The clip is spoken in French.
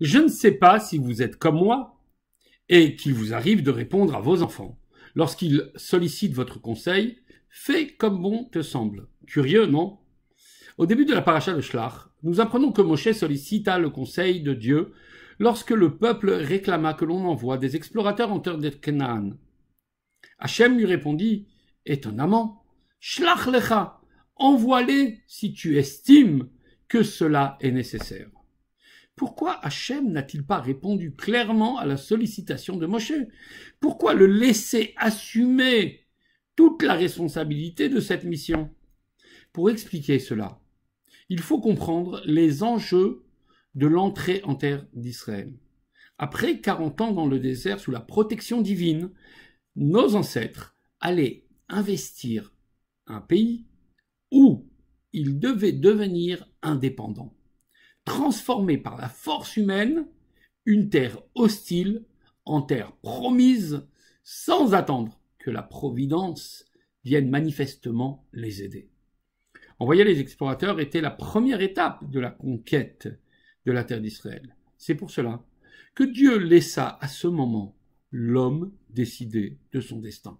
Je ne sais pas si vous êtes comme moi et qu'il vous arrive de répondre à vos enfants. Lorsqu'ils sollicitent votre conseil, fais comme bon te semble. Curieux, non Au début de la paracha de Shlach, nous apprenons que Moshe sollicita le conseil de Dieu lorsque le peuple réclama que l'on envoie des explorateurs en terre de Canaan. Hachem lui répondit étonnamment Shlach lecha, envoie-les si tu estimes que cela est nécessaire. Pourquoi Hachem n'a-t-il pas répondu clairement à la sollicitation de Moshe Pourquoi le laisser assumer toute la responsabilité de cette mission Pour expliquer cela, il faut comprendre les enjeux de l'entrée en terre d'Israël. Après 40 ans dans le désert sous la protection divine, nos ancêtres allaient investir un pays où ils devaient devenir indépendants transformer par la force humaine une terre hostile en terre promise sans attendre que la Providence vienne manifestement les aider. Envoyer les explorateurs était la première étape de la conquête de la terre d'Israël. C'est pour cela que Dieu laissa à ce moment l'homme décider de son destin.